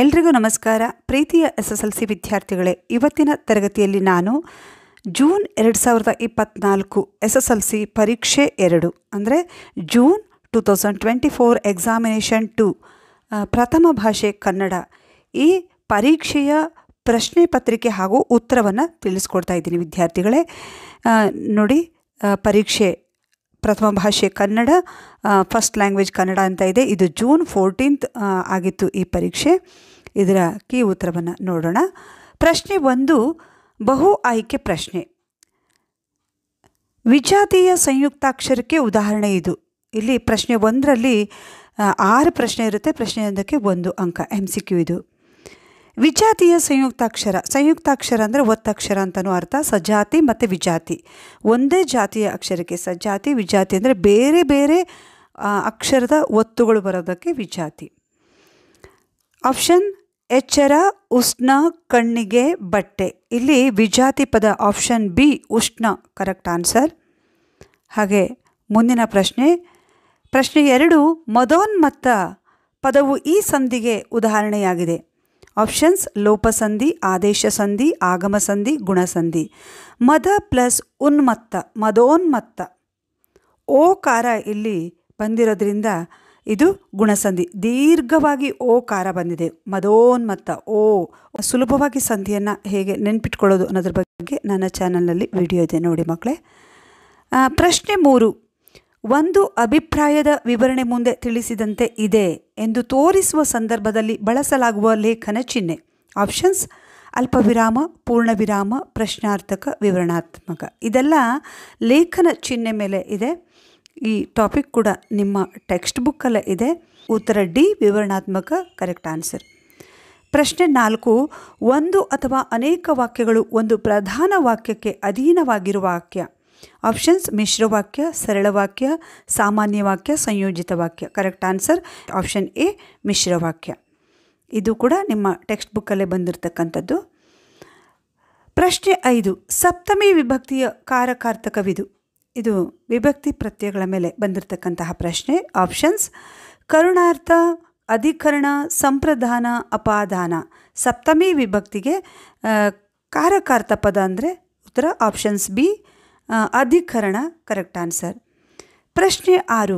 ಎಲ್ರಿಗೂ ನಮಸ್ಕಾರ ಪ್ರೀತಿಯ ಎಸ್ ಎಸ್ ಎಲ್ ಸಿ ವಿದ್ಯಾರ್ಥಿಗಳೇ ಇವತ್ತಿನ ತರಗತಿಯಲ್ಲಿ ನಾನು ಜೂನ್ ಎರಡು ಸಾವಿರದ ಇಪ್ಪತ್ತ್ನಾಲ್ಕು ಎಸ್ ಎಸ್ ಎಲ್ ಸಿ ಪರೀಕ್ಷೆ ಎರಡು ಅಂದರೆ June two thousand twenty four examination two ಪ್ರಥಮ ಭಾಷೆ ಕನ್ನಡ ಈ ಪರೀಕ್ಷೆಯ ಪ್ರಶ್ನೆ ಪತ್ರಿಕೆ ಹಾಗೂ ಉತ್ತರವನ್ನು ತಿಳಿಸ್ಕೊಡ್ತಾ ಇದ್ದೀನಿ ವಿದ್ಯಾರ್ಥಿಗಳೇ ನೋಡಿ ಪರೀಕ್ಷೆ ಪ್ರಥಮ ಭಾಷೆ ಕನ್ನಡ ಫಸ್ಟ್ ಲ್ಯಾಂಗ್ವೇಜ್ ಕನ್ನಡ ಅಂತ ಇದೆ ಇದು ಜೂನ್ ಫೋರ್ಟೀನ್ತ್ ಆಗಿತ್ತು ಈ ಪರೀಕ್ಷೆ ಇದರ ಕೀ ಉತ್ತರವನ್ನು ನೋಡೋಣ ಪ್ರಶ್ನೆ ಒಂದು ಬಹು ಆಯ್ಕೆ ಪ್ರಶ್ನೆ ವಿಜಾತಿಯ ಸಂಯುಕ್ತಾಕ್ಷರಕ್ಕೆ ಉದಾಹರಣೆ ಇದು ಇಲ್ಲಿ ಪ್ರಶ್ನೆ ಒಂದರಲ್ಲಿ ಆರು ಪ್ರಶ್ನೆ ಇರುತ್ತೆ ಪ್ರಶ್ನೆಯೊಂದಕ್ಕೆ ಒಂದು ಅಂಕ ಎಮ್ ಸಿ ಕ್ಯೂ ಇದು ವಿಜಾತಿಯ ಸಂಯುಕ್ತಾಕ್ಷರ ಸಂಯುಕ್ತಾಕ್ಷರ ಅಂದರೆ ಒತ್ತಕ್ಷರ ಅಂತಲೂ ಅರ್ಥ ಸಜಾತಿ ಮತ್ತು ವಿಜಾತಿ ಒಂದೇ ಜಾತಿಯ ಅಕ್ಷರಕ್ಕೆ ಸಜಾತಿ ವಿಜಾತಿ ಅಂದರೆ ಬೇರೆ ಬೇರೆ ಅಕ್ಷರದ ಒತ್ತುಗಳು ಬರೋದಕ್ಕೆ ವಿಜಾತಿ ಆಪ್ಷನ್ ಎಚ್ಚರ ಉಷ್ಣ ಕಣ್ಣಿಗೆ ಬಟ್ಟೆ ಇಲ್ಲಿ ವಿಜಾತಿ ಪದ ಆಪ್ಷನ್ ಬಿ ಉಷ್ಣ ಕರೆಕ್ಟ್ ಆನ್ಸರ್ ಹಾಗೆ ಮುಂದಿನ ಪ್ರಶ್ನೆ ಪ್ರಶ್ನೆ ಎರಡು ಮದೋನ್ಮತ್ತ ಪದವು ಈ ಸಂಧಿಗೆ ಉದಾಹರಣೆಯಾಗಿದೆ ಆಪ್ಷನ್ಸ್ ಲೋಪಸಂಧಿ ಆದೇಶ ಸಂಧಿ ಆಗಮ ಸಂಧಿ ಗುಣಸಂಧಿ ಮದ ಪ್ಲಸ್ ಉನ್ಮತ್ತ ಮದೋನ್ಮತ್ತ ಓಕಾರ ಇಲ್ಲಿ ಬಂದಿರೋದ್ರಿಂದ ಇದು ಗುಣಸಂಧಿ ದೀರ್ಘವಾಗಿ ಓ ಕಾರ ಬಂದಿದೆ ಮದೋನ್ಮತ್ತ ಓ ಸುಲಭವಾಗಿ ಸಂಧಿಯನ್ನು ಹೇಗೆ ನೆನ್ಪಿಟ್ಕೊಳ್ಳೋದು ಅನ್ನೋದ್ರ ಬಗ್ಗೆ ನನ್ನ ಚಾನಲ್ನಲ್ಲಿ ವಿಡಿಯೋ ಇದೆ ನೋಡಿ ಮಕ್ಕಳೇ ಪ್ರಶ್ನೆ ಮೂರು ಒಂದು ಅಭಿಪ್ರಾಯದ ವಿವರಣೆ ಮುಂದೆ ತಿಳಿಸಿದಂತೆ ಇದೆ ಎಂದು ತೋರಿಸುವ ಸಂದರ್ಭದಲ್ಲಿ ಬಳಸಲಾಗುವ ಲೇಖನ ಚಿಹ್ನೆ ಆಪ್ಷನ್ಸ್ ಅಲ್ಪವಿರಾಮ ಪೂರ್ಣವಿರಾಮ ಪ್ರಶ್ನಾರ್ಥಕ ವಿವರಣಾತ್ಮಕ ಇದೆಲ್ಲ ಲೇಖನ ಚಿಹ್ನೆ ಮೇಲೆ ಇದೆ ಈ ಟಾಪಿಕ್ ಕೂಡ ನಿಮ್ಮ ಟೆಕ್ಸ್ಟ್ ಬುಕ್ಕಲ್ಲೇ ಇದೆ ಉತ್ತರ ಡಿ ವಿವರಣಾತ್ಮಕ ಕರೆಕ್ಟ್ ಆನ್ಸರ್ ಪ್ರಶ್ನೆ ನಾಲ್ಕು ಒಂದು ಅಥವಾ ಅನೇಕ ವಾಕ್ಯಗಳು ಒಂದು ಪ್ರಧಾನ ವಾಕ್ಯಕ್ಕೆ ಅಧೀನವಾಗಿರುವ ವಾಕ್ಯ ಆಪ್ಷನ್ಸ್ ಮಿಶ್ರವಾಕ್ಯ ವಾಕ್ಯ ಸಾಮಾನ್ಯ ವಾಕ್ಯ ಸಂಯೋಜಿತ ವಾಕ್ಯ ಕರೆಕ್ಟ್ ಆನ್ಸರ್ ಆಪ್ಷನ್ ಎ ಮಿಶ್ರವಾಕ್ಯ ಇದು ಕೂಡ ನಿಮ್ಮ ಟೆಕ್ಸ್ಟ್ ಬುಕ್ಕಲ್ಲೇ ಬಂದಿರತಕ್ಕಂಥದ್ದು ಪ್ರಶ್ನೆ ಐದು ಸಪ್ತಮಿ ವಿಭಕ್ತಿಯ ಕಾರಕಾರ್ತಕವಿದು ಇದು ವಿಭಕ್ತಿ ಪ್ರತ್ಯಯಗಳ ಮೇಲೆ ಬಂದಿರತಕ್ಕಂತಹ ಪ್ರಶ್ನೆ ಆಪ್ಷನ್ಸ್ ಕರುಣಾರ್ಥ ಅಧಿಕರಣ ಸಂಪ್ರದಾನ ಅಪಾದಾನ ಸಪ್ತಮಿ ವಿಭಕ್ತಿಗೆ ಕಾರಕಾರ್ತ ಪದ ಅಂದರೆ ಉತ್ತರ ಆಪ್ಷನ್ಸ್ ಬಿ ಅಧಿಕರಣ ಕರೆಕ್ಟ್ ಆನ್ಸರ್ ಪ್ರಶ್ನೆ ಆರು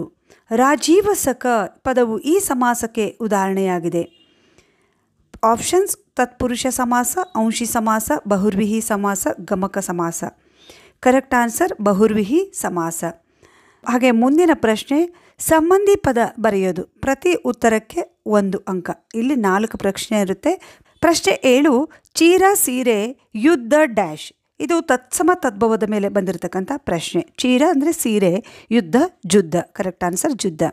ರಾಜೀವಸಕ ಪದವು ಈ ಸಮಾಸಕ್ಕೆ ಉದಾಹರಣೆಯಾಗಿದೆ ಆಪ್ಷನ್ಸ್ ತತ್ಪುರುಷ ಸಮಾಸ ಅಂಶಿ ಸಮಾಸ ಬಹುರ್ವಿಹಿ ಸಮಾಸ ಗಮಕ ಸಮಾಸ ಕರೆಕ್ಟ್ ಆನ್ಸರ್ ಬಹುರ್ವಿಹಿ ಸಮಾಸ ಹಾಗೆ ಮುಂದಿನ ಪ್ರಶ್ನೆ ಸಂಬಂಧಿ ಪದ ಬರೆಯೋದು ಪ್ರತಿ ಉತ್ತರಕ್ಕೆ ಒಂದು ಅಂಕ ಇಲ್ಲಿ ನಾಲ್ಕು ಪ್ರಶ್ನೆ ಇರುತ್ತೆ ಪ್ರಶ್ನೆ ಏಳು ಚೀರ ಸೀರೆ ಯುದ್ಧ ಡ್ಯಾಶ್ ಇದು ತತ್ಸಮ ತದ್ಭವದ ಮೇಲೆ ಬಂದಿರತಕ್ಕಂಥ ಪ್ರಶ್ನೆ ಚೀರ ಅಂದರೆ ಸೀರೆ ಯುದ್ಧ ಜುದ್ಧ ಕರೆಕ್ಟ್ ಆನ್ಸರ್ ಜುದ್ಧ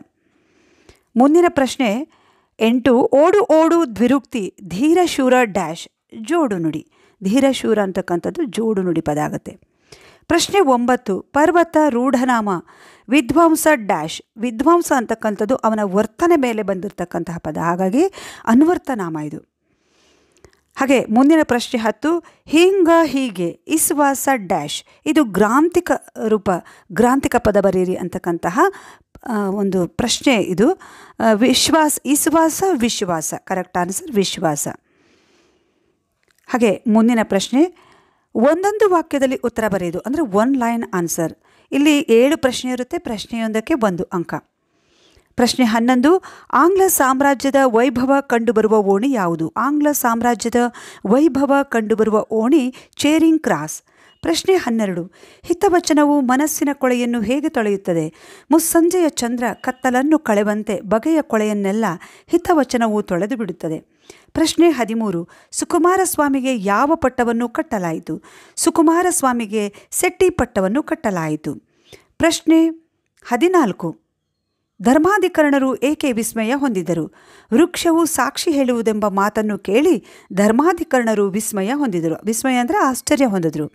ಮುಂದಿನ ಪ್ರಶ್ನೆ ಎಂಟು ಓಡು ಓಡು ದ್ವಿರುಕ್ತಿ ಧೀರಶೂರ ಡ್ಯಾಶ್ ಜೋಡು ನುಡಿ ಧೀರಶೂರ ಅಂತಕ್ಕಂಥದ್ದು ಜೋಡು ನುಡಿ ಪದ ಆಗುತ್ತೆ ಪ್ರಶ್ನೆ ಒಂಬತ್ತು ಪರ್ವತ ರೂಢನಾಮ ವಿದ್ವಾಂಸ ಡ್ಯಾಶ್ ವಿದ್ವಾಂಸ ಅಂತಕ್ಕಂಥದ್ದು ಅವನ ವರ್ತನೆ ಮೇಲೆ ಬಂದಿರತಕ್ಕಂತಹ ಪದ ಹಾಗಾಗಿ ಅನ್ವರ್ತನಾಮ ಇದು ಹಾಗೆ ಮುಂದಿನ ಪ್ರಶ್ನೆ ಹತ್ತು ಹಿಂಗ ಹೀಗೆ ಇಸ್ವಾಸ ಡ್ಯಾಶ್ ಇದು ಗ್ರಾಂಥಿಕ ರೂಪ ಗ್ರಾಂಥಿಕ ಪದ ಬರೀರಿ ಅಂತಕ್ಕಂತಹ ಒಂದು ಪ್ರಶ್ನೆ ಇದು ವಿಶ್ವಾಸ ಇಸ್ವಾಸ ವಿಶ್ವಾಸ ಕರೆಕ್ಟ್ ಆನ್ಸರ್ ವಿಶ್ವಾಸ ಹಾಗೆ ಮುಂದಿನ ಪ್ರಶ್ನೆ ಒಂದೊಂದು ವಾಕ್ಯದಲ್ಲಿ ಉತ್ತರ ಬರೆಯೋದು ಅಂದರೆ ಒನ್ ಲೈನ್ ಆನ್ಸರ್ ಇಲ್ಲಿ ಏಳು ಪ್ರಶ್ನೆ ಇರುತ್ತೆ ಪ್ರಶ್ನೆಯೊಂದಕ್ಕೆ ಒಂದು ಅಂಕ ಪ್ರಶ್ನೆ ಹನ್ನೊಂದು ಆಂಗ್ಲ ಸಾಮ್ರಾಜ್ಯದ ವೈಭವ ಕಂಡುಬರುವ ಓಣಿ ಯಾವುದು ಆಂಗ್ಲ ಸಾಮ್ರಾಜ್ಯದ ವೈಭವ ಕಂಡುಬರುವ ಓಣಿ ಚೇರಿಂಗ್ ಕ್ರಾಸ್ ಪ್ರಶ್ನೆ ಹನ್ನೆರಡು ಹಿತವಚನವು ಮನಸ್ಸಿನ ಕೊಳೆಯನ್ನು ಹೇಗೆ ತೊಳೆಯುತ್ತದೆ ಮುಸ್ಸಂಜೆಯ ಚಂದ್ರ ಕತ್ತಲನ್ನು ಕಳೆವಂತೆ ಬಗೆಯ ಕೊಳೆಯನ್ನೆಲ್ಲ ಹಿತವಚನವು ತೊಳೆದು ಬಿಡುತ್ತದೆ ಪ್ರಶ್ನೆ ಹದಿಮೂರು ಸುಕುಮಾರ ಸ್ವಾಮಿಗೆ ಯಾವ ಪಟ್ಟವನ್ನು ಕಟ್ಟಲಾಯಿತು ಸುಕುಮಾರ ಸ್ವಾಮಿಗೆ ಸೆಟ್ಟಿ ಪಟ್ಟವನ್ನು ಕಟ್ಟಲಾಯಿತು ಪ್ರಶ್ನೆ ಹದಿನಾಲ್ಕು ಧರ್ಮಾಧಿಕರಣರು ಏಕೆ ವಿಸ್ಮಯ ಹೊಂದಿದರು ವೃಕ್ಷವು ಸಾಕ್ಷಿ ಹೇಳುವುದೆಂಬ ಮಾತನ್ನು ಕೇಳಿ ಧರ್ಮಾಧಿಕರಣರು ವಿಸ್ಮಯ ಹೊಂದಿದರು ವಿಸ್ಮಯ ಅಂದರೆ ಆಶ್ಚರ್ಯ ಹೊಂದಿದರು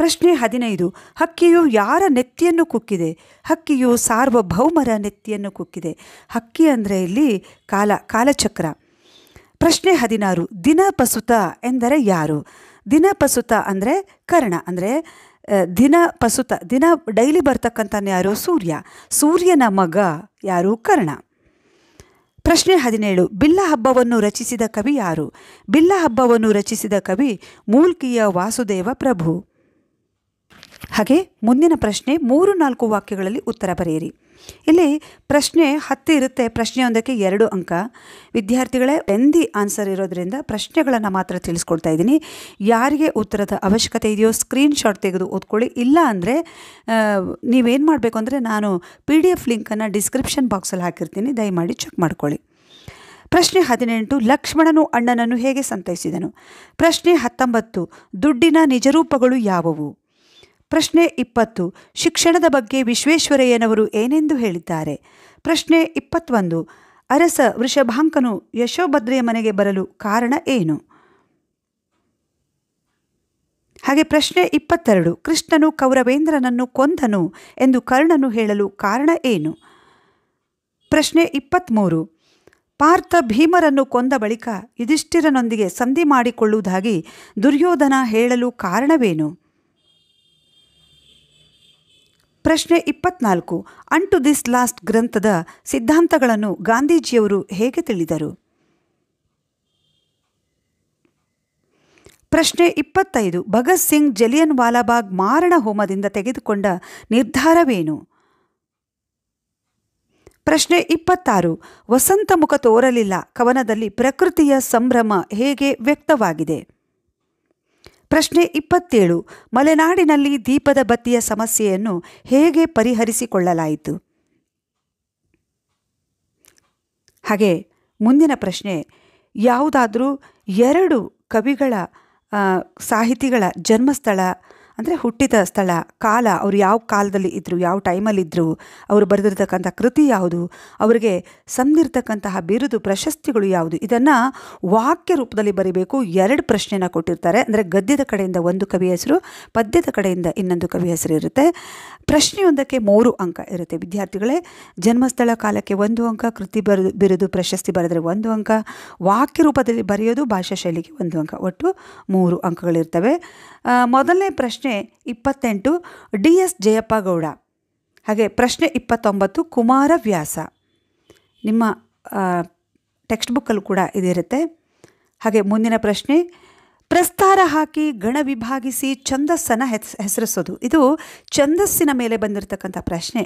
ಪ್ರಶ್ನೆ ಹದಿನೈದು ಹಕ್ಕಿಯು ಯಾರ ನೆತ್ತಿಯನ್ನು ಕುಕ್ಕಿದೆ ಹಕ್ಕಿಯು ಸಾರ್ವಭೌಮರ ನೆತ್ತಿಯನ್ನು ಕುಕ್ಕಿದೆ ಹಕ್ಕಿ ಅಂದರೆ ಇಲ್ಲಿ ಕಾಲ ಕಾಲಚಕ್ರ ಪ್ರಶ್ನೆ ಹದಿನಾರು ದಿನಪಸುತ ಎಂದರೆ ಯಾರು ದಿನಪಸುತ ಅಂದರೆ ಕರ್ಣ ಅಂದರೆ ದಿನ ಪಸುತ ದಿನ ಡೈಲಿ ಬರ್ತಕ್ಕಂಥ ಯಾರು ಸೂರ್ಯ ಸೂರ್ಯನ ಮಗ ಯಾರು ಕರ್ಣ ಪ್ರಶ್ನೆ ಹದಿನೇಳು ಬಿಲ್ಲ ಹಬ್ಬವನ್ನು ರಚಿಸಿದ ಕವಿ ಯಾರು ಬಿಲ್ಲ ಹಬ್ಬವನ್ನು ರಚಿಸಿದ ಕವಿ ಮೂಲ್ಕಿಯ ವಾಸುದೇವ ಪ್ರಭು ಹಾಗೆ ಮುಂದಿನ ಪ್ರಶ್ನೆ ಮೂರು ನಾಲ್ಕು ವಾಕ್ಯಗಳಲ್ಲಿ ಉತ್ತರ ಬರೆಯಿರಿ ಇಲ್ಲಿ ಪ್ರಶ್ನೆ ಹತ್ತು ಇರುತ್ತೆ ಪ್ರಶ್ನೆಯೊಂದಕ್ಕೆ ಎರಡು ಅಂಕ ವಿದ್ಯಾರ್ಥಿಗಳೇ ಎಂದಿ ಆನ್ಸರ್ ಇರೋದರಿಂದ ಪ್ರಶ್ನೆಗಳನ್ನು ಮಾತ್ರ ತಿಳಿಸ್ಕೊಡ್ತಾ ಇದ್ದೀನಿ ಯಾರಿಗೆ ಉತ್ತರದ ಅವಶ್ಯಕತೆ ಇದೆಯೋ ಸ್ಕ್ರೀನ್ಶಾಟ್ ತೆಗೆದು ಓದ್ಕೊಳ್ಳಿ ಇಲ್ಲ ಅಂದರೆ ನೀವೇನು ಮಾಡಬೇಕು ಅಂದರೆ ನಾನು ಪಿ ಡಿ ಎಫ್ ಲಿಂಕನ್ನು ಡಿಸ್ಕ್ರಿಪ್ಷನ್ ಬಾಕ್ಸಲ್ಲಿ ಹಾಕಿರ್ತೀನಿ ದಯಮಾಡಿ ಚೆಕ್ ಮಾಡ್ಕೊಳ್ಳಿ ಪ್ರಶ್ನೆ ಹದಿನೆಂಟು ಲಕ್ಷ್ಮಣನು ಅಣ್ಣನನ್ನು ಹೇಗೆ ಸಂತೈಸಿದನು ಪ್ರಶ್ನೆ ಹತ್ತೊಂಬತ್ತು ದುಡ್ಡಿನ ನಿಜರೂಪಗಳು ಯಾವುವು ಪ್ರಶ್ನೆ ಇಪ್ಪತ್ತು ಶಿಕ್ಷಣದ ಬಗ್ಗೆ ವಿಶ್ವೇಶ್ವರಯ್ಯನವರು ಏನೆಂದು ಹೇಳಿದ್ದಾರೆ ಪ್ರಶ್ನೆ ಇಪ್ಪತ್ತೊಂದು ಅರಸ ವೃಷಭಾಂಕನು ಯಶೋಭದ್ರೆಯ ಮನೆಗೆ ಬರಲು ಕಾರಣ ಏನು ಹಾಗೆ ಪ್ರಶ್ನೆ ಇಪ್ಪತ್ತೆರಡು ಕೃಷ್ಣನು ಕೌರವೇಂದ್ರನನ್ನು ಕೊಂದನು ಎಂದು ಕರ್ಣನು ಹೇಳಲು ಕಾರಣ ಏನು ಪ್ರಶ್ನೆ ಇಪ್ಪತ್ತ್ಮೂರು ಪಾರ್ಥ ಭೀಮರನ್ನು ಕೊಂದ ಬಳಿಕ ಯುಧಿಷ್ಠಿರನೊಂದಿಗೆ ಸಂಧಿ ಮಾಡಿಕೊಳ್ಳುವುದಾಗಿ ದುರ್ಯೋಧನ ಹೇಳಲು ಕಾರಣವೇನು ಪ್ರಶ್ನೆ ಇಪ್ಪತ್ನಾಲ್ಕು ಅಂಟು ದಿಸ್ ಲಾಸ್ಟ್ ಗ್ರಂಥದ ಸಿದ್ಧಾಂತಗಳನ್ನು ಗಾಂಧೀಜಿಯವರು ಹೇಗೆ ತಿಳಿದರು ಪ್ರಶ್ನೆ ಇಪ್ಪತ್ತೈದು ಭಗತ್ ಸಿಂಗ್ ಜಲಿಯನ್ ವಾಲಾಬಾಗ್ ಮಾರಣ ಹೋಮದಿಂದ ತೆಗೆದುಕೊಂಡ ನಿರ್ಧಾರವೇನು ಪ್ರಶ್ನೆ ಇಪ್ಪತ್ತಾರು ವಸಂತ ಮುಖ ತೋರಲಿಲ್ಲ ಕವನದಲ್ಲಿ ಪ್ರಕೃತಿಯ ಸಂಭ್ರಮ ಹೇಗೆ ವ್ಯಕ್ತವಾಗಿದೆ ಪ್ರಶ್ನೆ ಇಪ್ಪತ್ತೇಳು ಮಲೆನಾಡಿನಲ್ಲಿ ದೀಪದ ಬತ್ತಿಯ ಸಮಸ್ಯೆಯನ್ನು ಹೇಗೆ ಪರಿಹರಿಸಿಕೊಳ್ಳಲಾಯಿತು ಹಾಗೆ ಮುಂದಿನ ಪ್ರಶ್ನೆ ಯಾವುದಾದರೂ ಎರಡು ಕವಿಗಳ ಸಾಹಿತಿಗಳ ಜನ್ಮಸ್ಥಳ ಅಂದರೆ ಹುಟ್ಟಿದ ಸ್ಥಳ ಕಾಲ ಅವರು ಯಾವ ಕಾಲದಲ್ಲಿ ಇದ್ದರು ಯಾವ ಟೈಮಲ್ಲಿದ್ದರು ಅವರು ಬರೆದಿರ್ತಕ್ಕಂಥ ಕೃತಿ ಯಾವುದು ಅವರಿಗೆ ಸಂದಿರ್ತಕ್ಕಂತಹ ಬಿರುದು ಪ್ರಶಸ್ತಿಗಳು ಯಾವುದು ಇದನ್ನು ವಾಕ್ಯ ರೂಪದಲ್ಲಿ ಬರೀಬೇಕು ಎರಡು ಪ್ರಶ್ನೆಯನ್ನು ಕೊಟ್ಟಿರ್ತಾರೆ ಅಂದರೆ ಗದ್ಯದ ಕಡೆಯಿಂದ ಒಂದು ಕವಿ ಹೆಸರು ಪದ್ಯದ ಕಡೆಯಿಂದ ಇನ್ನೊಂದು ಕವಿ ಹೆಸರು ಇರುತ್ತೆ ಪ್ರಶ್ನೆಯೊಂದಕ್ಕೆ ಮೂರು ಅಂಕ ಇರುತ್ತೆ ವಿದ್ಯಾರ್ಥಿಗಳೇ ಜನ್ಮಸ್ಥಳ ಕಾಲಕ್ಕೆ ಒಂದು ಅಂಕ ಕೃತಿ ಬರೆದು ಬಿರುದು ಪ್ರಶಸ್ತಿ ಬರೆದರೆ ಒಂದು ಅಂಕ ವಾಕ್ಯ ರೂಪದಲ್ಲಿ ಬರೆಯೋದು ಭಾಷಾ ಶೈಲಿಗೆ ಒಂದು ಅಂಕ ಒಟ್ಟು ಮೂರು ಅಂಕಗಳಿರ್ತವೆ ಮೊದಲನೇ ಪ್ರಶ್ನೆ ಪ್ರಶ್ನೆ ಇಪ್ಪತ್ತೆಂಟು ಡಿ ಎಸ್ ಜಯಪ್ಪ ಗೌಡ ಹಾಗೆ ಪ್ರಶ್ನೆ ಇಪ್ಪತ್ತೊಂಬತ್ತು ಕುಮಾರವ್ಯಾಸ ನಿಮ್ಮ ಟೆಕ್ಸ್ಟ್ ಬುಕ್ಕಲ್ಲೂ ಕೂಡ ಇದಿರುತ್ತೆ ಹಾಗೆ ಮುಂದಿನ ಪ್ರಶ್ನೆ ಪ್ರಸ್ತಾರ ಹಾಕಿ ಗಣ ವಿಭಾಗಿಸಿ ಛಂದಸ್ಸನ್ನು ಹೆಸ್ ಹೆಸರಿಸೋದು ಇದು ಛಂದಸ್ಸಿನ ಮೇಲೆ ಬಂದಿರತಕ್ಕಂಥ ಪ್ರಶ್ನೆ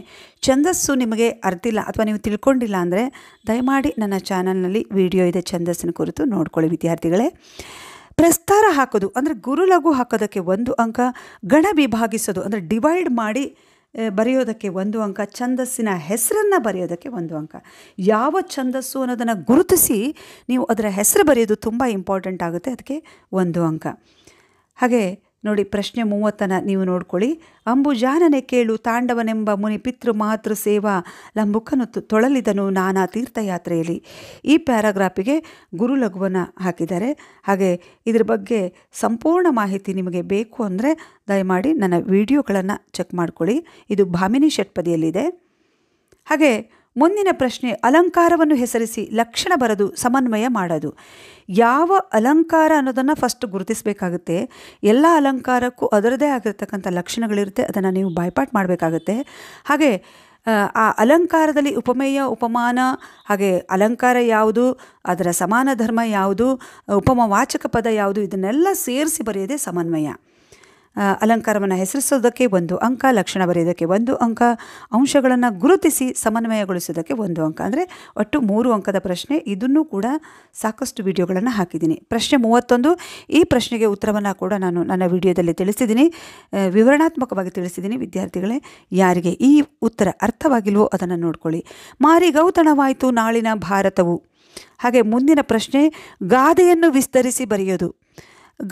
ಛಂದಸ್ಸು ನಿಮಗೆ ಅರ್ಥಿಲ್ಲ ಅಥವಾ ನೀವು ತಿಳ್ಕೊಂಡಿಲ್ಲ ಅಂದರೆ ದಯಮಾಡಿ ನನ್ನ ಚಾನಲ್ನಲ್ಲಿ ವಿಡಿಯೋ ಇದೆ ಛಂದಸ್ಸಿನ ಕುರಿತು ನೋಡ್ಕೊಳ್ಳಿ ವಿದ್ಯಾರ್ಥಿಗಳೇ ಪ್ರಸ್ತಾರ ಹಾಕೋದು ಅಂದರೆ ಲಘು ಹಾಕೋದಕ್ಕೆ ಒಂದು ಅಂಕ ಗಣ ವಿಭಾಗಿಸೋದು ಅಂದರೆ ಡಿವೈಡ್ ಮಾಡಿ ಬರೆಯೋದಕ್ಕೆ ಒಂದು ಅಂಕ ಛಂದಸ್ಸಿನ ಹೆಸರನ್ನು ಬರೆಯೋದಕ್ಕೆ ಒಂದು ಅಂಕ ಯಾವ ಛಂದಸ್ಸು ಅನ್ನೋದನ್ನು ಗುರುತಿಸಿ ನೀವು ಅದರ ಹೆಸರು ಬರೆಯೋದು ತುಂಬ ಇಂಪಾರ್ಟೆಂಟ್ ಆಗುತ್ತೆ ಅದಕ್ಕೆ ಒಂದು ಅಂಕ ಹಾಗೆ ನೋಡಿ ಪ್ರಶ್ನೆ ಮೂವತ್ತನ ನೀವು ನೋಡ್ಕೊಳ್ಳಿ ಅಂಬುಜಾನನೆ ಕೇಳು ತಾಂಡವನೆಂಬ ಮುನಿ ಪಿತೃ ಮಾತೃ ಸೇವಾ ಲಂಬುಕನು ತೊಳಲಿದನು ನಾನಾ ತೀರ್ಥಯಾತ್ರೆಯಲ್ಲಿ ಈ ಪ್ಯಾರಾಗ್ರಾಫಿಗೆ ಗುರು ಲಘುವನ ಹಾಕಿದ್ದಾರೆ ಹಾಗೆ ಇದ್ರ ಬಗ್ಗೆ ಸಂಪೂರ್ಣ ಮಾಹಿತಿ ನಿಮಗೆ ಬೇಕು ಅಂದರೆ ದಯಮಾಡಿ ನನ್ನ ವಿಡಿಯೋಗಳನ್ನು ಚೆಕ್ ಮಾಡ್ಕೊಳ್ಳಿ ಇದು ಭಾಮಿನಿ ಷಟ್ಪದಿಯಲ್ಲಿದೆ ಹಾಗೆ ಮುಂದಿನ ಪ್ರಶ್ನೆ ಅಲಂಕಾರವನ್ನು ಹೆಸರಿಸಿ ಲಕ್ಷಣ ಬರೆದು ಸಮನ್ವಯ ಮಾಡೋದು ಯಾವ ಅಲಂಕಾರ ಅನ್ನೋದನ್ನು ಫಸ್ಟ್ ಗುರುತಿಸಬೇಕಾಗುತ್ತೆ ಎಲ್ಲ ಅಲಂಕಾರಕ್ಕೂ ಅದರದೇ ಆಗಿರ್ತಕ್ಕಂಥ ಲಕ್ಷಣಗಳಿರುತ್ತೆ ಅದನ್ನು ನೀವು ಬಾಯ್ಪಾಟ್ ಮಾಡಬೇಕಾಗುತ್ತೆ ಹಾಗೆ ಆ ಅಲಂಕಾರದಲ್ಲಿ ಉಪಮೇಯ ಉಪಮಾನ ಹಾಗೆ ಅಲಂಕಾರ ಯಾವುದು ಅದರ ಸಮಾನ ಧರ್ಮ ಯಾವುದು ಉಪಮ ವಾಚಕ ಪದ ಯಾವುದು ಇದನ್ನೆಲ್ಲ ಸೇರಿಸಿ ಬರೆಯೋದೇ ಸಮನ್ವಯ ಅಲಂಕಾರವನ್ನು ಹೆಸರಿಸೋದಕ್ಕೆ ಒಂದು ಅಂಕ ಲಕ್ಷಣ ಬರೆಯೋದಕ್ಕೆ ಒಂದು ಅಂಕ ಅಂಶಗಳನ್ನು ಗುರುತಿಸಿ ಸಮನ್ವಯಗೊಳಿಸೋದಕ್ಕೆ ಒಂದು ಅಂಕ ಅಂದರೆ ಒಟ್ಟು ಮೂರು ಅಂಕದ ಪ್ರಶ್ನೆ ಇದನ್ನು ಕೂಡ ಸಾಕಷ್ಟು ವಿಡಿಯೋಗಳನ್ನು ಹಾಕಿದ್ದೀನಿ ಪ್ರಶ್ನೆ ಮೂವತ್ತೊಂದು ಈ ಪ್ರಶ್ನೆಗೆ ಉತ್ತರವನ್ನು ಕೂಡ ನಾನು ನನ್ನ ವಿಡಿಯೋದಲ್ಲಿ ತಿಳಿಸಿದ್ದೀನಿ ವಿವರಣಾತ್ಮಕವಾಗಿ ತಿಳಿಸಿದ್ದೀನಿ ವಿದ್ಯಾರ್ಥಿಗಳೇ ಯಾರಿಗೆ ಈ ಉತ್ತರ ಅರ್ಥವಾಗಿಲ್ವೋ ಅದನ್ನು ನೋಡ್ಕೊಳ್ಳಿ ಮಾರಿ ಗೌತಣವಾಯಿತು ನಾಳಿನ ಭಾರತವು ಹಾಗೆ ಮುಂದಿನ ಪ್ರಶ್ನೆ ಗಾದೆಯನ್ನು ವಿಸ್ತರಿಸಿ ಬರೆಯೋದು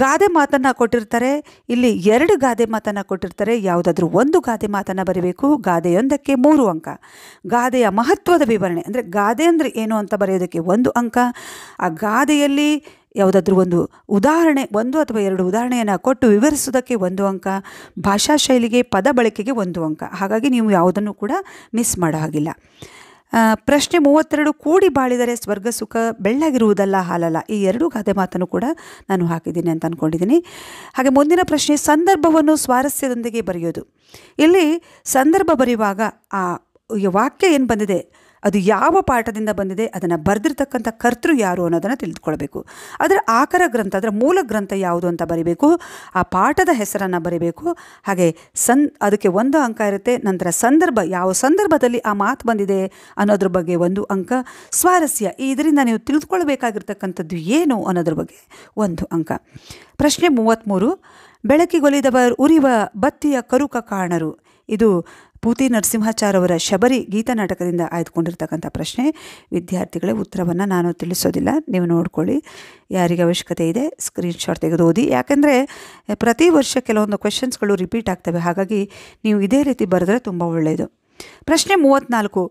ಗಾದೆ ಮಾತನ್ನು ಕೊಟ್ಟಿರ್ತಾರೆ ಇಲ್ಲಿ ಎರಡು ಗಾದೆ ಮಾತನ್ನು ಕೊಟ್ಟಿರ್ತಾರೆ ಯಾವುದಾದ್ರೂ ಒಂದು ಗಾದೆ ಮಾತನ್ನು ಬರೀಬೇಕು ಗಾದೆಯೊಂದಕ್ಕೆ ಮೂರು ಅಂಕ ಗಾದೆಯ ಮಹತ್ವದ ವಿವರಣೆ ಅಂದರೆ ಗಾದೆ ಅಂದರೆ ಏನು ಅಂತ ಬರೆಯೋದಕ್ಕೆ ಒಂದು ಅಂಕ ಆ ಗಾದೆಯಲ್ಲಿ ಯಾವುದಾದ್ರೂ ಒಂದು ಉದಾಹರಣೆ ಒಂದು ಅಥವಾ ಎರಡು ಉದಾಹರಣೆಯನ್ನು ಕೊಟ್ಟು ವಿವರಿಸೋದಕ್ಕೆ ಒಂದು ಅಂಕ ಭಾಷಾ ಶೈಲಿಗೆ ಪದ ಬಳಕೆಗೆ ಒಂದು ಅಂಕ ಹಾಗಾಗಿ ನೀವು ಯಾವುದನ್ನು ಕೂಡ ಮಿಸ್ ಮಾಡೋ ಹಾಗಿಲ್ಲ ಪ್ರಶ್ನೆ ಮೂವತ್ತೆರಡು ಕೂಡಿ ಬಾಳಿದರೆ ಸ್ವರ್ಗ ಸುಖ ಬೆಳ್ಳಗಿರುವುದಲ್ಲ ಹಾಲಲ್ಲ ಈ ಎರಡೂ ಗಾದೆ ಮಾತನ್ನು ಕೂಡ ನಾನು ಹಾಕಿದ್ದೀನಿ ಅಂತ ಅಂದ್ಕೊಂಡಿದ್ದೀನಿ ಹಾಗೆ ಮುಂದಿನ ಪ್ರಶ್ನೆ ಸಂದರ್ಭವನ್ನು ಸ್ವಾರಸ್ಯದೊಂದಿಗೆ ಬರೆಯೋದು ಇಲ್ಲಿ ಸಂದರ್ಭ ಬರೆಯುವಾಗ ಆ ವಾಕ್ಯ ಏನು ಬಂದಿದೆ ಅದು ಯಾವ ಪಾಠದಿಂದ ಬಂದಿದೆ ಅದನ್ನು ಬರೆದಿರ್ತಕ್ಕಂಥ ಕರ್ತೃ ಯಾರು ಅನ್ನೋದನ್ನು ತಿಳಿದುಕೊಳ್ಬೇಕು ಅದರ ಆಕರ ಗ್ರಂಥ ಅದರ ಮೂಲ ಗ್ರಂಥ ಯಾವುದು ಅಂತ ಬರಿಬೇಕು ಆ ಪಾಠದ ಹೆಸರನ್ನು ಬರಿಬೇಕು ಹಾಗೆ ಸನ್ ಅದಕ್ಕೆ ಒಂದು ಅಂಕ ಇರುತ್ತೆ ನಂತರ ಸಂದರ್ಭ ಯಾವ ಸಂದರ್ಭದಲ್ಲಿ ಆ ಮಾತು ಬಂದಿದೆ ಅನ್ನೋದ್ರ ಬಗ್ಗೆ ಒಂದು ಅಂಕ ಸ್ವಾರಸ್ಯ ಇದರಿಂದ ನೀವು ತಿಳಿದುಕೊಳ್ಬೇಕಾಗಿರ್ತಕ್ಕಂಥದ್ದು ಏನು ಅನ್ನೋದ್ರ ಬಗ್ಗೆ ಒಂದು ಅಂಕ ಪ್ರಶ್ನೆ ಮೂವತ್ತ್ಮೂರು ಬೆಳಕಿಗೊಲಿದವರು ಉರಿವ ಬತ್ತಿಯ ಕರುಕ ಕಾರಣರು ಇದು ಪೂತಿ ಅವರ ಶಬರಿ ಗೀತ ನಾಟಕದಿಂದ ಆಯ್ದುಕೊಂಡಿರ್ತಕ್ಕಂಥ ಪ್ರಶ್ನೆ ವಿದ್ಯಾರ್ಥಿಗಳೇ ಉತ್ತರವನ್ನು ನಾನು ತಿಳಿಸೋದಿಲ್ಲ ನೀವು ನೋಡ್ಕೊಳ್ಳಿ ಯಾರಿಗೆ ಅವಶ್ಯಕತೆ ಇದೆ ಸ್ಕ್ರೀನ್ಶಾಟ್ ತೆಗೆದು ಓದಿ ಯಾಕೆಂದರೆ ಪ್ರತಿ ವರ್ಷ ಕೆಲವೊಂದು ಕ್ವೆಶನ್ಸ್ಗಳು ರಿಪೀಟ್ ಆಗ್ತವೆ ಹಾಗಾಗಿ ನೀವು ಇದೇ ರೀತಿ ಬರೆದ್ರೆ ತುಂಬ ಒಳ್ಳೆಯದು ಪ್ರಶ್ನೆ ಮೂವತ್ತ್ನಾಲ್ಕು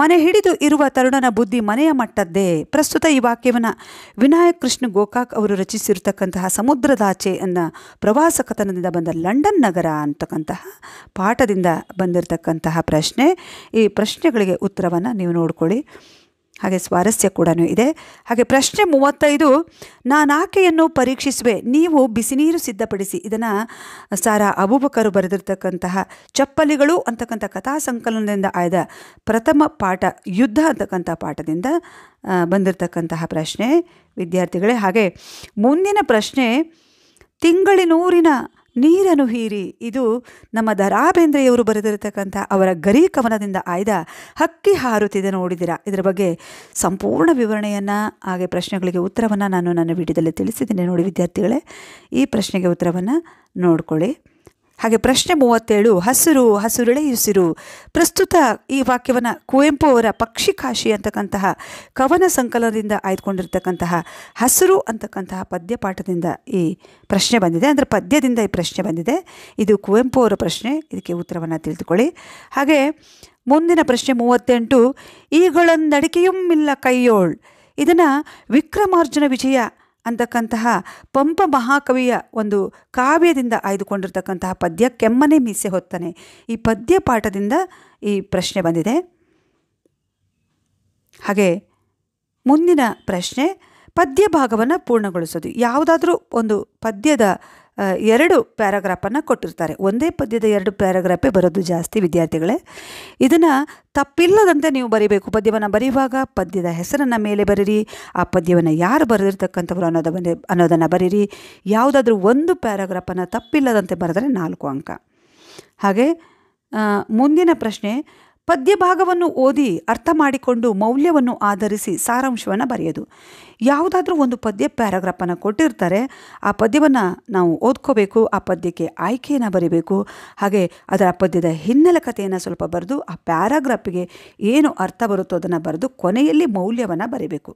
ಮನೆ ಹಿಡಿದು ಇರುವ ತರುಣನ ಬುದ್ಧಿ ಮನೆಯ ಮಟ್ಟದ್ದೇ ಪ್ರಸ್ತುತ ಈ ವಾಕ್ಯವನ್ನು ವಿನಾಯಕ್ ಕೃಷ್ಣ ಗೋಕಾಕ್ ಅವರು ರಚಿಸಿರ್ತಕ್ಕಂತಹ ಸಮುದ್ರದಾಚೆ ಅನ್ನೋ ಪ್ರವಾಸ ಕಥನದಿಂದ ಬಂದ ಲಂಡನ್ ನಗರ ಅಂತಕ್ಕಂತಹ ಪಾಠದಿಂದ ಬಂದಿರತಕ್ಕಂತಹ ಪ್ರಶ್ನೆ ಈ ಪ್ರಶ್ನೆಗಳಿಗೆ ಉತ್ತರವನ್ನು ನೀವು ನೋಡ್ಕೊಳ್ಳಿ ಹಾಗೆ ಸ್ವಾರಸ್ಯ ಕೂಡ ಇದೆ ಹಾಗೆ ಪ್ರಶ್ನೆ ಮೂವತ್ತೈದು ಆಕೆಯನ್ನು ಪರೀಕ್ಷಿಸುವೆ ನೀವು ಬಿಸಿನೀರು ಸಿದ್ಧಪಡಿಸಿ ಇದನ್ನು ಸಾರಾ ಅಬೂಬಕರು ಬರೆದಿರ್ತಕ್ಕಂತಹ ಚಪ್ಪಲಿಗಳು ಅಂತಕ್ಕಂಥ ಕಥಾ ಸಂಕಲನದಿಂದ ಆಯ್ದ ಪ್ರಥಮ ಪಾಠ ಯುದ್ಧ ಅಂತಕ್ಕಂಥ ಪಾಠದಿಂದ ಬಂದಿರತಕ್ಕಂತಹ ಪ್ರಶ್ನೆ ವಿದ್ಯಾರ್ಥಿಗಳೇ ಹಾಗೆ ಮುಂದಿನ ಪ್ರಶ್ನೆ ತಿಂಗಳಿನೂರಿನ ನೀರನ್ನು ಹೀರಿ ಇದು ನಮ್ಮ ದರಾ ಬೇಂದ್ರೆಯವರು ಬರೆದಿರತಕ್ಕಂಥ ಅವರ ಗರಿ ಕವನದಿಂದ ಆಯ್ದ ಹಕ್ಕಿ ಹಾರುತ್ತಿದೆ ನೋಡಿದಿರ ಇದರ ಬಗ್ಗೆ ಸಂಪೂರ್ಣ ವಿವರಣೆಯನ್ನು ಹಾಗೆ ಪ್ರಶ್ನೆಗಳಿಗೆ ಉತ್ತರವನ್ನು ನಾನು ನನ್ನ ವಿಡಿಯೋದಲ್ಲಿ ತಿಳಿಸಿದ್ದೀನಿ ನೋಡಿ ವಿದ್ಯಾರ್ಥಿಗಳೇ ಈ ಪ್ರಶ್ನೆಗೆ ಉತ್ತರವನ್ನು ನೋಡ್ಕೊಳ್ಳಿ ಹಾಗೆ ಪ್ರಶ್ನೆ ಮೂವತ್ತೇಳು ಹಸಿರು ಹಸಿರುಳೆ ಉಸಿರು ಪ್ರಸ್ತುತ ಈ ವಾಕ್ಯವನ್ನು ಕುವೆಂಪು ಅವರ ಪಕ್ಷಿ ಕಾಶಿ ಅಂತಕ್ಕಂತಹ ಕವನ ಸಂಕಲನದಿಂದ ಆಯ್ದುಕೊಂಡಿರ್ತಕ್ಕಂತಹ ಹಸಿರು ಅಂತಕ್ಕಂತಹ ಪದ್ಯ ಪಾಠದಿಂದ ಈ ಪ್ರಶ್ನೆ ಬಂದಿದೆ ಅಂದರೆ ಪದ್ಯದಿಂದ ಈ ಪ್ರಶ್ನೆ ಬಂದಿದೆ ಇದು ಕುವೆಂಪು ಅವರ ಪ್ರಶ್ನೆ ಇದಕ್ಕೆ ಉತ್ತರವನ್ನು ತಿಳಿದುಕೊಳ್ಳಿ ಹಾಗೆ ಮುಂದಿನ ಪ್ರಶ್ನೆ ಮೂವತ್ತೆಂಟು ಈಗಳೊಂದಡಿಕೆಯೂ ಇಲ್ಲ ಕೈಯೋಳ್ ಇದನ್ನು ವಿಕ್ರಮಾರ್ಜುನ ವಿಜಯ ಅಂತಕ್ಕಂತಹ ಪಂಪ ಮಹಾಕವಿಯ ಒಂದು ಕಾವ್ಯದಿಂದ ಆಯ್ದುಕೊಂಡಿರ್ತಕ್ಕಂತಹ ಪದ್ಯ ಕೆಮ್ಮನೆ ಮೀಸೆ ಹೊತ್ತಾನೆ ಈ ಪದ್ಯ ಪಾಠದಿಂದ ಈ ಪ್ರಶ್ನೆ ಬಂದಿದೆ ಹಾಗೆ ಮುಂದಿನ ಪ್ರಶ್ನೆ ಪದ್ಯ ಭಾಗವನ್ನು ಪೂರ್ಣಗೊಳಿಸೋದು ಯಾವುದಾದ್ರೂ ಒಂದು ಪದ್ಯದ ಎರಡು ಪ್ಯಾರಾಗ್ರಾಫನ್ನು ಕೊಟ್ಟಿರ್ತಾರೆ ಒಂದೇ ಪದ್ಯದ ಎರಡು ಪ್ಯಾರಾಗ್ರಾಫೇ ಬರೋದು ಜಾಸ್ತಿ ವಿದ್ಯಾರ್ಥಿಗಳೇ ಇದನ್ನು ತಪ್ಪಿಲ್ಲದಂತೆ ನೀವು ಬರೀಬೇಕು ಪದ್ಯವನ್ನು ಬರೆಯುವಾಗ ಪದ್ಯದ ಹೆಸರನ್ನು ಮೇಲೆ ಬರೀರಿ ಆ ಪದ್ಯವನ್ನು ಯಾರು ಬರೆದಿರ್ತಕ್ಕಂಥವ್ರು ಅನ್ನೋದ ಅನ್ನೋದನ್ನು ಬರೀರಿ ಯಾವುದಾದ್ರೂ ಒಂದು ಪ್ಯಾರಾಗ್ರಾಫನ್ನು ತಪ್ಪಿಲ್ಲದಂತೆ ಬರೆದರೆ ನಾಲ್ಕು ಅಂಕ ಹಾಗೆ ಮುಂದಿನ ಪ್ರಶ್ನೆ ಪದ್ಯಭಾಗವನ್ನು ಓದಿ ಅರ್ಥ ಮಾಡಿಕೊಂಡು ಮೌಲ್ಯವನ್ನು ಆಧರಿಸಿ ಸಾರಾಂಶವನ್ನು ಬರೆಯೋದು ಯಾವುದಾದ್ರೂ ಒಂದು ಪದ್ಯ ಪ್ಯಾರಾಗ್ರಾಫನ್ನು ಕೊಟ್ಟಿರ್ತಾರೆ ಆ ಪದ್ಯವನ್ನು ನಾವು ಓದ್ಕೋಬೇಕು ಆ ಪದ್ಯಕ್ಕೆ ಆಯ್ಕೆಯನ್ನು ಬರೀಬೇಕು ಹಾಗೆ ಅದರ ಪದ್ಯದ ಹಿನ್ನೆಲೆ ಕಥೆಯನ್ನು ಸ್ವಲ್ಪ ಬರೆದು ಆ ಪ್ಯಾರಾಗ್ರಾಫಿಗೆ ಏನು ಅರ್ಥ ಬರುತ್ತೋ ಅದನ್ನು ಬರೆದು ಕೊನೆಯಲ್ಲಿ ಮೌಲ್ಯವನ್ನು ಬರೀಬೇಕು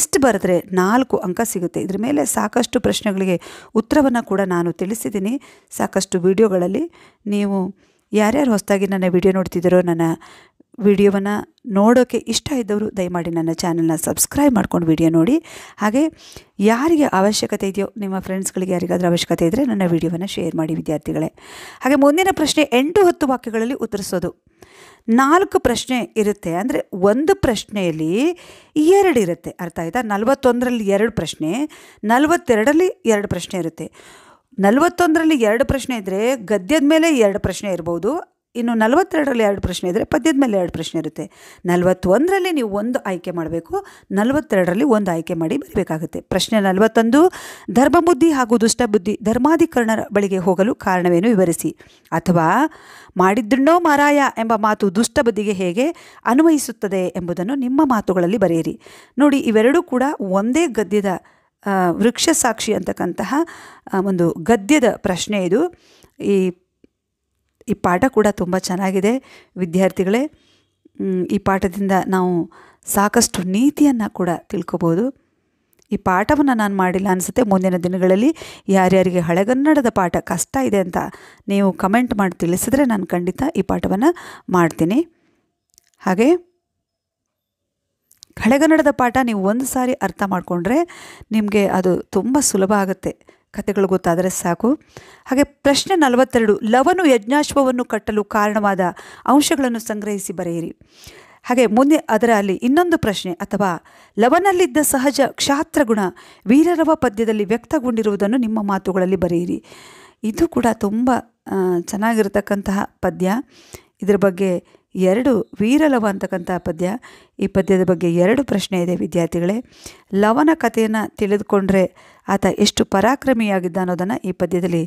ಇಷ್ಟು ಬರೆದ್ರೆ ನಾಲ್ಕು ಅಂಕ ಸಿಗುತ್ತೆ ಇದ್ರ ಮೇಲೆ ಸಾಕಷ್ಟು ಪ್ರಶ್ನೆಗಳಿಗೆ ಉತ್ತರವನ್ನು ಕೂಡ ನಾನು ತಿಳಿಸಿದ್ದೀನಿ ಸಾಕಷ್ಟು ವಿಡಿಯೋಗಳಲ್ಲಿ ನೀವು ಯಾರ್ಯಾರು ಹೊಸದಾಗಿ ನನ್ನ ವಿಡಿಯೋ ನೋಡ್ತಿದ್ದೀರೋ ನನ್ನ ವಿಡಿಯೋವನ್ನು ನೋಡೋಕ್ಕೆ ಇಷ್ಟ ಇದ್ದವರು ದಯಮಾಡಿ ನನ್ನ ಚಾನಲ್ನ ಸಬ್ಸ್ಕ್ರೈಬ್ ಮಾಡ್ಕೊಂಡು ವಿಡಿಯೋ ನೋಡಿ ಹಾಗೆ ಯಾರಿಗೆ ಅವಶ್ಯಕತೆ ಇದೆಯೋ ನಿಮ್ಮ ಫ್ರೆಂಡ್ಸ್ಗಳಿಗೆ ಯಾರಿಗಾದರೂ ಅವಶ್ಯಕತೆ ಇದ್ದರೆ ನನ್ನ ವಿಡಿಯೋವನ್ನು ಶೇರ್ ಮಾಡಿ ವಿದ್ಯಾರ್ಥಿಗಳೇ ಹಾಗೆ ಮುಂದಿನ ಪ್ರಶ್ನೆ ಎಂಟು ಹತ್ತು ವಾಕ್ಯಗಳಲ್ಲಿ ಉತ್ತರಿಸೋದು ನಾಲ್ಕು ಪ್ರಶ್ನೆ ಇರುತ್ತೆ ಅಂದರೆ ಒಂದು ಪ್ರಶ್ನೆಯಲ್ಲಿ ಎರಡು ಇರುತ್ತೆ ಅರ್ಥ ಆಯಿತಾ ನಲವತ್ತೊಂದರಲ್ಲಿ ಎರಡು ಪ್ರಶ್ನೆ ನಲವತ್ತೆರಡರಲ್ಲಿ ಎರಡು ಪ್ರಶ್ನೆ ಇರುತ್ತೆ ನಲವತ್ತೊಂದರಲ್ಲಿ ಎರಡು ಪ್ರಶ್ನೆ ಇದ್ದರೆ ಗದ್ಯದ ಮೇಲೆ ಎರಡು ಪ್ರಶ್ನೆ ಇರ್ಬೋದು ಇನ್ನು ನಲವತ್ತೆರಡರಲ್ಲಿ ಎರಡು ಪ್ರಶ್ನೆ ಇದ್ದರೆ ಪದ್ಯದ ಮೇಲೆ ಎರಡು ಪ್ರಶ್ನೆ ಇರುತ್ತೆ ನಲವತ್ತೊಂದರಲ್ಲಿ ನೀವು ಒಂದು ಆಯ್ಕೆ ಮಾಡಬೇಕು ನಲವತ್ತೆರಡರಲ್ಲಿ ಒಂದು ಆಯ್ಕೆ ಮಾಡಿ ಬರಬೇಕಾಗುತ್ತೆ ಪ್ರಶ್ನೆ ನಲವತ್ತೊಂದು ಧರ್ಮಬುದ್ಧಿ ಹಾಗೂ ದುಷ್ಟಬುದ್ಧಿ ಧರ್ಮಾಧಿಕರಣರ ಬಳಿಗೆ ಹೋಗಲು ಕಾರಣವೇನು ವಿವರಿಸಿ ಅಥವಾ ಮಾಡಿದ್ದಣ್ಣೋ ಮಾರಾಯ ಎಂಬ ಮಾತು ದುಷ್ಟಬುದ್ಧಿಗೆ ಹೇಗೆ ಅನ್ವಯಿಸುತ್ತದೆ ಎಂಬುದನ್ನು ನಿಮ್ಮ ಮಾತುಗಳಲ್ಲಿ ಬರೆಯಿರಿ ನೋಡಿ ಇವೆರಡೂ ಕೂಡ ಒಂದೇ ಗದ್ಯದ ವೃಕ್ಷ ಸಾಕ್ಷಿ ಅಂತಕ್ಕಂತಹ ಒಂದು ಗದ್ಯದ ಪ್ರಶ್ನೆ ಇದು ಈ ಈ ಪಾಠ ಕೂಡ ತುಂಬ ಚೆನ್ನಾಗಿದೆ ವಿದ್ಯಾರ್ಥಿಗಳೇ ಈ ಪಾಠದಿಂದ ನಾವು ಸಾಕಷ್ಟು ನೀತಿಯನ್ನು ಕೂಡ ತಿಳ್ಕೊಬೋದು ಈ ಪಾಠವನ್ನು ನಾನು ಮಾಡಿಲ್ಲ ಅನಿಸುತ್ತೆ ಮುಂದಿನ ದಿನಗಳಲ್ಲಿ ಯಾರ್ಯಾರಿಗೆ ಹಳೆಗನ್ನಡದ ಪಾಠ ಕಷ್ಟ ಇದೆ ಅಂತ ನೀವು ಕಮೆಂಟ್ ಮಾಡಿ ತಿಳಿಸಿದ್ರೆ ನಾನು ಖಂಡಿತ ಈ ಪಾಠವನ್ನು ಮಾಡ್ತೀನಿ ಹಾಗೆ ಹಳೆಗನ್ನಡದ ಪಾಠ ನೀವು ಒಂದು ಸಾರಿ ಅರ್ಥ ಮಾಡಿಕೊಂಡ್ರೆ ನಿಮಗೆ ಅದು ತುಂಬ ಸುಲಭ ಆಗುತ್ತೆ ಕತೆಗಳು ಗೊತ್ತಾದರೆ ಸಾಕು ಹಾಗೆ ಪ್ರಶ್ನೆ ನಲವತ್ತೆರಡು ಲವನು ಯಜ್ಞಾಶ್ವವನ್ನು ಕಟ್ಟಲು ಕಾರಣವಾದ ಅಂಶಗಳನ್ನು ಸಂಗ್ರಹಿಸಿ ಬರೆಯಿರಿ ಹಾಗೆ ಮುಂದೆ ಅದರ ಅಲ್ಲಿ ಇನ್ನೊಂದು ಪ್ರಶ್ನೆ ಅಥವಾ ಲವನಲ್ಲಿದ್ದ ಸಹಜ ಕ್ಷಾತ್ರ ಗುಣ ವೀರರವ ಪದ್ಯದಲ್ಲಿ ವ್ಯಕ್ತಗೊಂಡಿರುವುದನ್ನು ನಿಮ್ಮ ಮಾತುಗಳಲ್ಲಿ ಬರೆಯಿರಿ ಇದು ಕೂಡ ತುಂಬ ಚೆನ್ನಾಗಿರತಕ್ಕಂತಹ ಪದ್ಯ ಇದರ ಬಗ್ಗೆ ಎರಡು ವೀರಲವ ಅಂತಕ್ಕಂಥ ಪದ್ಯ ಈ ಪದ್ಯದ ಬಗ್ಗೆ ಎರಡು ಪ್ರಶ್ನೆ ಇದೆ ವಿದ್ಯಾರ್ಥಿಗಳೇ ಲವನ ಕಥೆಯನ್ನು ತಿಳಿದುಕೊಂಡ್ರೆ ಆತ ಎಷ್ಟು ಪರಾಕ್ರಮಿಯಾಗಿದ್ದ ಅನ್ನೋದನ್ನು ಈ ಪದ್ಯದಲ್ಲಿ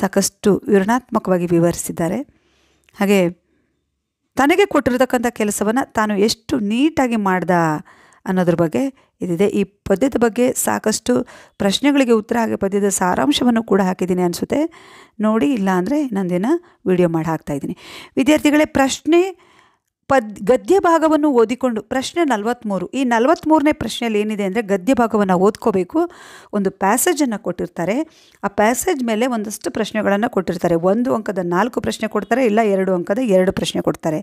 ಸಾಕಷ್ಟು ವಿವರಣಾತ್ಮಕವಾಗಿ ವಿವರಿಸಿದ್ದಾರೆ ಹಾಗೆ ತನಗೆ ಕೊಟ್ಟಿರತಕ್ಕಂಥ ಕೆಲಸವನ್ನು ತಾನು ಎಷ್ಟು ನೀಟಾಗಿ ಮಾಡ್ದ ಅನ್ನೋದ್ರ ಬಗ್ಗೆ ಇದಿದೆ ಈ ಪದ್ಯದ ಬಗ್ಗೆ ಸಾಕಷ್ಟು ಪ್ರಶ್ನೆಗಳಿಗೆ ಉತ್ತರ ಹಾಗೆ ಪದ್ಯದ ಸಾರಾಂಶವನ್ನು ಕೂಡ ಹಾಕಿದ್ದೀನಿ ಅನಿಸುತ್ತೆ ನೋಡಿ ಇಲ್ಲ ಅಂದರೆ ನಂದಿನ ವಿಡಿಯೋ ಮಾಡಿ ಹಾಕ್ತಾ ಇದ್ದೀನಿ ವಿದ್ಯಾರ್ಥಿಗಳೇ ಪ್ರಶ್ನೆ ಪದ್ ಗದ್ಯ ಭಾಗವನ್ನು ಓದಿಕೊಂಡು ಪ್ರಶ್ನೆ ನಲವತ್ತ್ಮೂರು ಈ ನಲವತ್ತ್ಮೂರನೇ ಪ್ರಶ್ನೆಯಲ್ಲಿ ಏನಿದೆ ಅಂದರೆ ಗದ್ಯ ಭಾಗವನ್ನು ಓದ್ಕೋಬೇಕು ಒಂದು ಪ್ಯಾಸೇಜನ್ನು ಕೊಟ್ಟಿರ್ತಾರೆ ಆ ಪ್ಯಾಸೇಜ್ ಮೇಲೆ ಒಂದಷ್ಟು ಪ್ರಶ್ನೆಗಳನ್ನು ಕೊಟ್ಟಿರ್ತಾರೆ ಒಂದು ಅಂಕದ ನಾಲ್ಕು ಪ್ರಶ್ನೆ ಕೊಡ್ತಾರೆ ಇಲ್ಲ ಎರಡು ಅಂಕದ ಎರಡು ಪ್ರಶ್ನೆ ಕೊಡ್ತಾರೆ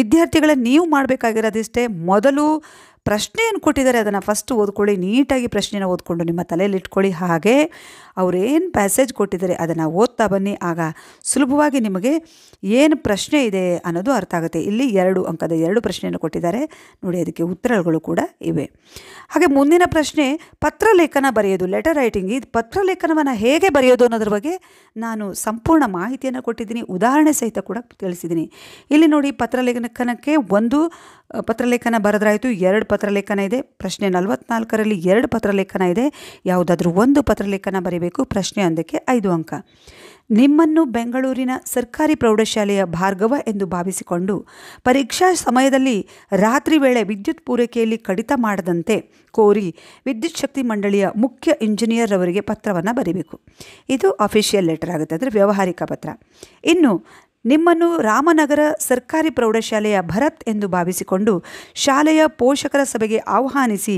ವಿದ್ಯಾರ್ಥಿಗಳೇ ನೀವು ಮಾಡಬೇಕಾಗಿರೋದಿಷ್ಟೇ ಮೊದಲು ಪ್ರಶ್ನೆಯನ್ನು ಕೊಟ್ಟಿದ್ದಾರೆ ಅದನ್ನು ಫಸ್ಟ್ ಓದ್ಕೊಳ್ಳಿ ನೀಟಾಗಿ ಪ್ರಶ್ನೆನ ಓದ್ಕೊಂಡು ನಿಮ್ಮ ತಲೆಯಲ್ಲಿ ಇಟ್ಕೊಳ್ಳಿ ಹಾಗೆ ಅವರೇನು ಪ್ಯಾಸೇಜ್ ಕೊಟ್ಟಿದ್ದಾರೆ ಅದನ್ನು ಓದ್ತಾ ಬನ್ನಿ ಆಗ ಸುಲಭವಾಗಿ ನಿಮಗೆ ಏನು ಪ್ರಶ್ನೆ ಇದೆ ಅನ್ನೋದು ಅರ್ಥ ಆಗುತ್ತೆ ಇಲ್ಲಿ ಎರಡು ಅಂಕದ ಎರಡು ಪ್ರಶ್ನೆಯನ್ನು ಕೊಟ್ಟಿದ್ದಾರೆ ನೋಡಿ ಅದಕ್ಕೆ ಉತ್ತರಗಳು ಕೂಡ ಇವೆ ಹಾಗೆ ಮುಂದಿನ ಪ್ರಶ್ನೆ ಪತ್ರಲೇಖನ ಬರೆಯೋದು ಲೆಟರ್ ರೈಟಿಂಗ್ ಇದು ಪತ್ರಲೇಖನವನ್ನು ಹೇಗೆ ಬರೆಯೋದು ಅನ್ನೋದ್ರ ಬಗ್ಗೆ ನಾನು ಸಂಪೂರ್ಣ ಮಾಹಿತಿಯನ್ನು ಕೊಟ್ಟಿದ್ದೀನಿ ಉದಾಹರಣೆ ಸಹಿತ ಕೂಡ ತಿಳಿಸಿದ್ದೀನಿ ಇಲ್ಲಿ ನೋಡಿ ಪತ್ರಲೇಖನಕ್ಕೆ ಒಂದು ಪತ್ರಲೇಖನ ಬರೆದ್ರಾಯಿತು ಎರಡು ಪತ್ರಲೇಖನ ಇದೆ ಪ್ರಶ್ನೆ ನಲವತ್ನಾಲ್ಕರಲ್ಲಿ ಎರಡು ಪತ್ರಲೇಖನ ಇದೆ ಯಾವುದಾದ್ರೂ ಒಂದು ಪತ್ರಲೇಖನ ಬರೀಬೇಕು ಒಂದಕ್ಕೆ ಐದು ಅಂಕ ನಿಮ್ಮನ್ನು ಬೆಂಗಳೂರಿನ ಸರ್ಕಾರಿ ಪ್ರೌಢಶಾಲೆಯ ಭಾರ್ಗವ ಎಂದು ಭಾವಿಸಿಕೊಂಡು ಪರೀಕ್ಷಾ ಸಮಯದಲ್ಲಿ ರಾತ್ರಿ ವೇಳೆ ವಿದ್ಯುತ್ ಪೂರೈಕೆಯಲ್ಲಿ ಕಡಿತ ಮಾಡದಂತೆ ಕೋರಿ ವಿದ್ಯುತ್ ಶಕ್ತಿ ಮಂಡಳಿಯ ಮುಖ್ಯ ಇಂಜಿನಿಯರ್ ಅವರಿಗೆ ಪತ್ರವನ್ನು ಬರೀಬೇಕು ಇದು ಅಫಿಷಿಯಲ್ ಲೆಟರ್ ಆಗುತ್ತೆ ಅಂದರೆ ವ್ಯವಹಾರಿಕ ಪತ್ರ ಇನ್ನು ನಿಮ್ಮನ್ನು ರಾಮನಗರ ಸರ್ಕಾರಿ ಪ್ರೌಢಶಾಲೆಯ ಭರತ್ ಎಂದು ಭಾವಿಸಿಕೊಂಡು ಶಾಲೆಯ ಪೋಷಕರ ಸಭೆಗೆ ಆಹ್ವಾನಿಸಿ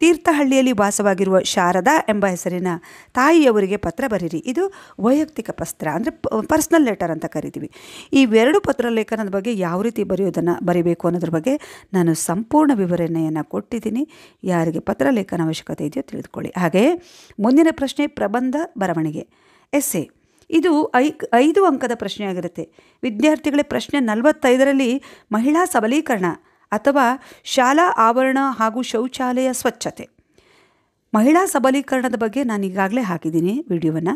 ತೀರ್ಥಹಳ್ಳಿಯಲ್ಲಿ ವಾಸವಾಗಿರುವ ಶಾರದಾ ಎಂಬ ಹೆಸರಿನ ತಾಯಿಯವರಿಗೆ ಪತ್ರ ಬರೀರಿ ಇದು ವೈಯಕ್ತಿಕ ಪತ್ರ ಅಂದರೆ ಪರ್ಸ್ನಲ್ ಲೆಟರ್ ಅಂತ ಕರಿತೀವಿ ಪತ್ರ ಪತ್ರಲೇಖನದ ಬಗ್ಗೆ ಯಾವ ರೀತಿ ಬರೆಯೋದನ್ನು ಬರಿಬೇಕು ಅನ್ನೋದ್ರ ಬಗ್ಗೆ ನಾನು ಸಂಪೂರ್ಣ ವಿವರಣೆಯನ್ನು ಕೊಟ್ಟಿದ್ದೀನಿ ಯಾರಿಗೆ ಪತ್ರಲೇಖನ ಅವಶ್ಯಕತೆ ಇದೆಯೋ ತಿಳಿದುಕೊಳ್ಳಿ ಹಾಗೆಯೇ ಮುಂದಿನ ಪ್ರಶ್ನೆ ಪ್ರಬಂಧ ಬರವಣಿಗೆ ಎಸ್ಸೆ ಇದು ಐ ಐದು ಅಂಕದ ಪ್ರಶ್ನೆಯಾಗಿರುತ್ತೆ ವಿದ್ಯಾರ್ಥಿಗಳ ಪ್ರಶ್ನೆ ನಲವತ್ತೈದರಲ್ಲಿ ಮಹಿಳಾ ಸಬಲೀಕರಣ ಅಥವಾ ಶಾಲಾ ಆವರಣ ಹಾಗೂ ಶೌಚಾಲಯ ಸ್ವಚ್ಛತೆ ಮಹಿಳಾ ಸಬಲೀಕರಣದ ಬಗ್ಗೆ ನಾನು ಈಗಾಗಲೇ ಹಾಕಿದ್ದೀನಿ ವಿಡಿಯೋವನ್ನು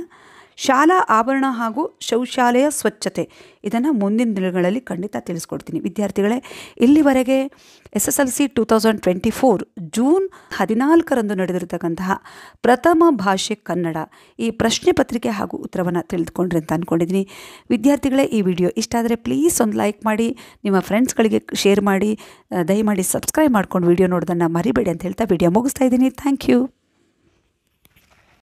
ಶಾಲಾ ಆವರಣ ಹಾಗೂ ಶೌಚಾಲಯ ಸ್ವಚ್ಛತೆ ಇದನ್ನು ಮುಂದಿನ ದಿನಗಳಲ್ಲಿ ಖಂಡಿತ ತಿಳಿಸ್ಕೊಡ್ತೀನಿ ವಿದ್ಯಾರ್ಥಿಗಳೇ ಇಲ್ಲಿವರೆಗೆ S S L C two thousand twenty four June ಹದಿನಾಲ್ಕರಂದು ನಡೆದಿರತಕ್ಕಂತಹ ಪ್ರಥಮ ಭಾಷೆ ಕನ್ನಡ ಈ ಪ್ರಶ್ನೆ ಪತ್ರಿಕೆ ಹಾಗೂ ಉತ್ತರವನ್ನು ತಿಳಿದುಕೊಂಡ್ರಿ ಅಂತ ಅಂದ್ಕೊಂಡಿದ್ದೀನಿ ವಿದ್ಯಾರ್ಥಿಗಳೇ ಈ ವಿಡಿಯೋ ಇಷ್ಟ ಆದರೆ ಪ್ಲೀಸ್ ಒಂದು ಲೈಕ್ ಮಾಡಿ ನಿಮ್ಮ ಫ್ರೆಂಡ್ಸ್ಗಳಿಗೆ ಶೇರ್ ಮಾಡಿ ದಯಮಾಡಿ ಸಬ್ಸ್ಕ್ರೈಬ್ ಮಾಡ್ಕೊಂಡು ವಿಡಿಯೋ ನೋಡೋದನ್ನು ಮರಿಬೇಡಿ ಅಂತ ಹೇಳ್ತಾ ವಿಡಿಯೋ ಮುಗಿಸ್ತಾ ಇದ್ದೀನಿ ಥ್ಯಾಂಕ್ ಯು